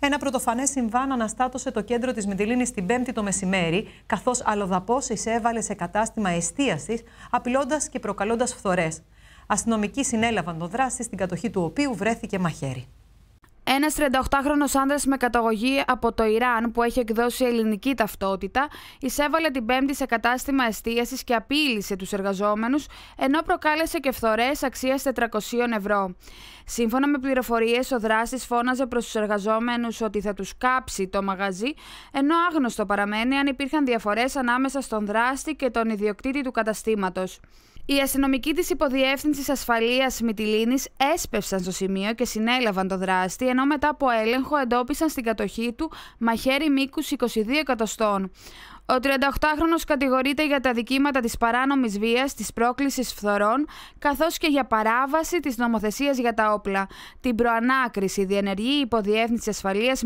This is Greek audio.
Ένα πρωτοφανέ συμβάν αναστάτωσε το κέντρο της Μιντιλίνη την Πέμπτη το μεσημέρι, καθώς αλλοδαπό εισέβαλε σε κατάστημα εστίασης, απειλώντας και προκαλώντας φθορές. Αστυνομικοί συνέλαβαν τον δράστη, στην κατοχή του οποίου βρέθηκε μαχαίρι ενας 38 38χρονο άνδρας με καταγωγή από το Ιράν που έχει εκδώσει ελληνική ταυτότητα εισέβαλε την Πέμπτη σε κατάστημα εστίασης και απείλησε τους εργαζόμενους, ενώ προκάλεσε και φθορές αξίας 400 ευρώ. Σύμφωνα με πληροφορίες, ο δράστης φώναζε προς τους εργαζόμενους ότι θα τους κάψει το μαγαζί, ενώ άγνωστο παραμένει αν υπήρχαν διαφορές ανάμεσα στον δράστη και τον ιδιοκτήτη του καταστήματος. Οι αστυνομικοί της Υποδιεύθυνσης Ασφαλείας Μυτιλίνης έσπευσαν στο σημείο και συνέλαβαν το δράστη, ενώ μετά από έλεγχο εντόπισαν στην κατοχή του μαχαίρι μήκους 22 εκατοστών. Ο 38χρονος κατηγορείται για τα δικήματα της παράνομης βίας, της πρόκλησης φθορών, καθώς και για παράβαση της νομοθεσίας για τα όπλα. Την προανάκριση διενεργεί η Υποδιεύθυνση Ασφαλείας